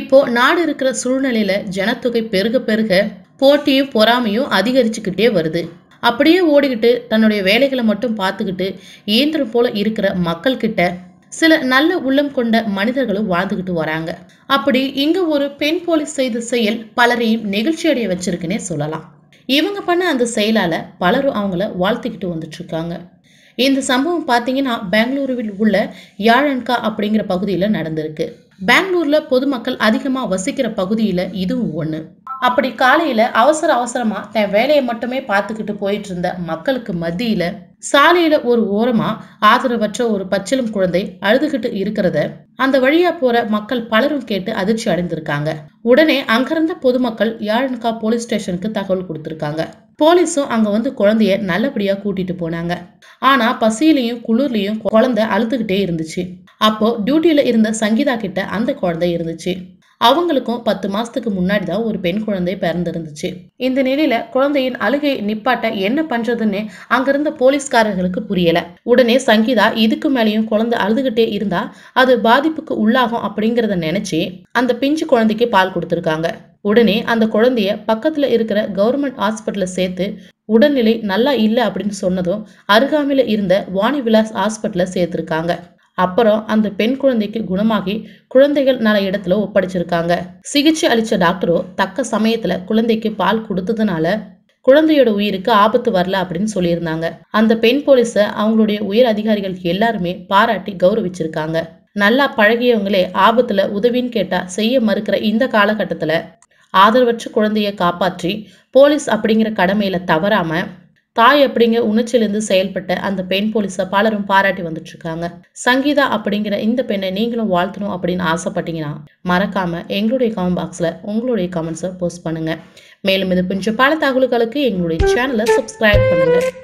இப்போ நாடு இருக்கிற சூழ்நிலையில ஜனத்தொகை பெருக பெருக போட்டியும் பொறாமையும் அதிகரிச்சுக்கிட்டே வருது அப்படியே ஓடிக்கிட்டு தன்னுடைய வேலைகளை மட்டும் பார்த்துக்கிட்டு இயந்திரம் போல இருக்கிற மக்கள்கிட்ட சில நல்ல உள்ளம் கொண்ட மனிதர்களும் வாழ்ந்துகிட்டு வராங்க அப்படி இங்க ஒரு பெண் போலீஸ் செய்த செயல் பலரையும் நெகிழ்ச்சி அடைய வச்சிருக்குன்னே சொல்லலாம் இவங்க பண்ண அந்த செயலால பலரும் அவங்கள வாழ்த்திக்கிட்டு வந்துட்டு இருக்காங்க இந்த சம்பவம் பார்த்தீங்கன்னா பெங்களூருவில் உள்ள யாழன்கா அப்படிங்கிற பகுதியில் நடந்திருக்கு பெங்களூர்ல பொதுமக்கள் அதிகமா வசிக்கிற பகுதியில இதுவும் ஒண்ணு அப்படி காலையில அவசர அவசரமா தன் வேலையை மட்டுமே பார்த்துக்கிட்டு போயிட்டு இருந்த மக்களுக்கு மத்தியில சாலையில ஒரு ஓரமா ஆதரவற்ற ஒரு பச்சிலும் குழந்தை அழுதுகிட்டு இருக்கிறத அந்த வழியா போற மக்கள் பலரும் கேட்டு அதிர்ச்சி அடைந்திருக்காங்க உடனே அங்கிருந்த பொதுமக்கள் யாழன்கா போலீஸ் ஸ்டேஷனுக்கு தகவல் கொடுத்திருக்காங்க போலீஸும் அங்க வந்து குழந்தைய நல்லபடியா கூட்டிட்டு போனாங்க ஆனா பசியிலையும் குளிர்லையும் குழந்தை அழுத்துக்கிட்டே இருந்துச்சு அப்போ டியூட்டியில் இருந்த சங்கீதா கிட்ட அந்த குழந்தை இருந்துச்சு அவங்களுக்கும் பத்து மாசத்துக்கு முன்னாடி தான் ஒரு பெண் குழந்தை பிறந்திருந்துச்சு இந்த நிலையில குழந்தையின் அழுகையை நிப்பாட்ட என்ன பண்றதுன்னு அங்கிருந்த போலீஸ்காரர்களுக்கு புரியல உடனே சங்கீதா இதுக்கு மேலேயும் குழந்தை அழுதுகிட்டே இருந்தா அது பாதிப்புக்கு உள்ளாகும் அப்படிங்கிறத நினைச்சு அந்த பிஞ்சு குழந்தைக்கு பால் கொடுத்துருக்காங்க உடனே அந்த குழந்தைய பக்கத்துல இருக்கிற கவர்மெண்ட் ஹாஸ்பிட்டல சேர்த்து உடல்நிலை நல்லா இல்லை அப்படின்னு சொன்னதும் அருகாமையில் இருந்த வாணி விலாஸ் ஹாஸ்பிட்டல சேர்த்துருக்காங்க அப்புறம் அந்த பெண் குழந்தைக்கு குணமாகி குழந்தைகள் நல்ல இடத்துல ஒப்படைச்சிருக்காங்க சிகிச்சை அளித்த டாக்டரோ தக்க சமயத்தில் குழந்தைக்கு பால் கொடுத்ததுனால குழந்தையோட உயிருக்கு ஆபத்து வரல அப்படின்னு சொல்லியிருந்தாங்க அந்த பெண் போலீஸை அவங்களுடைய உயர் அதிகாரிகளுக்கு எல்லாருமே பாராட்டி கௌரவிச்சிருக்காங்க நல்லா பழகியவங்களே ஆபத்தில் உதவின்னு கேட்டால் செய்ய மறுக்கிற இந்த காலகட்டத்தில் ஆதரவற்ற குழந்தையை காப்பாற்றி போலீஸ் அப்படிங்கிற கடமையில் தவறாமல் தாய் அப்படிங்க உணர்ச்சியிலிருந்து செயல்பட்ட அந்த பெண் போலீஸை பலரும் பாராட்டி வந்துட்டுருக்காங்க சங்கீதா அப்படிங்கிற இந்த பெண்ணை நீங்களும் வாழ்த்தணும் அப்படின்னு ஆசைப்பட்டீங்கன்னா மறக்காமல் எங்களுடைய கமெண்ட் பாக்ஸில் உங்களுடைய கமெண்ட்ஸை போஸ்ட் பண்ணுங்கள் மேலும் இது கொஞ்சம் பல தகவல்களுக்கு எங்களுடைய சேனலை சப்ஸ்கிரைப் பண்ணுங்கள்